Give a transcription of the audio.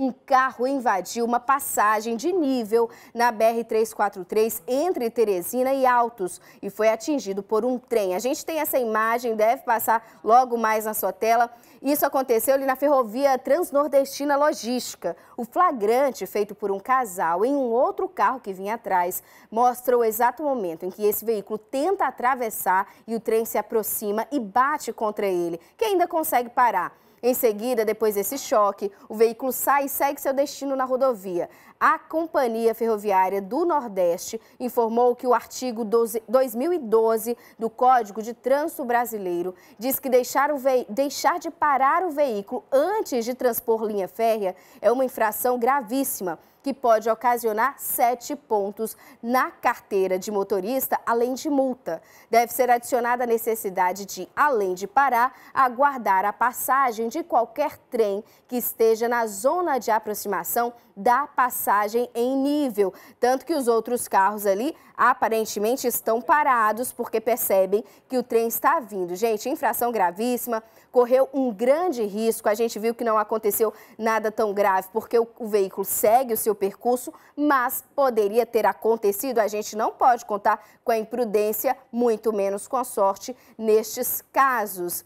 um carro invadiu uma passagem de nível na BR-343 entre Teresina e Altos e foi atingido por um trem. A gente tem essa imagem, deve passar logo mais na sua tela. Isso aconteceu ali na ferrovia Transnordestina Logística. O flagrante feito por um casal em um outro carro que vinha atrás mostra o exato momento em que esse veículo tenta atravessar e o trem se aproxima e bate contra ele, que ainda consegue parar. Em seguida, depois desse choque, o veículo sai segue seu destino na rodovia. A Companhia Ferroviária do Nordeste informou que o artigo 12, 2012 do Código de Trânsito Brasileiro diz que deixar, o deixar de parar o veículo antes de transpor linha férrea é uma infração gravíssima que pode ocasionar sete pontos na carteira de motorista, além de multa. Deve ser adicionada a necessidade de, além de parar, aguardar a passagem de qualquer trem que esteja na zona de aproximação da passagem em nível. Tanto que os outros carros ali aparentemente estão parados porque percebem que o trem está vindo. Gente, infração gravíssima, correu um grande risco. A gente viu que não aconteceu nada tão grave porque o, o veículo segue o seu percurso, mas poderia ter acontecido. A gente não pode contar com a imprudência, muito menos com a sorte nestes casos.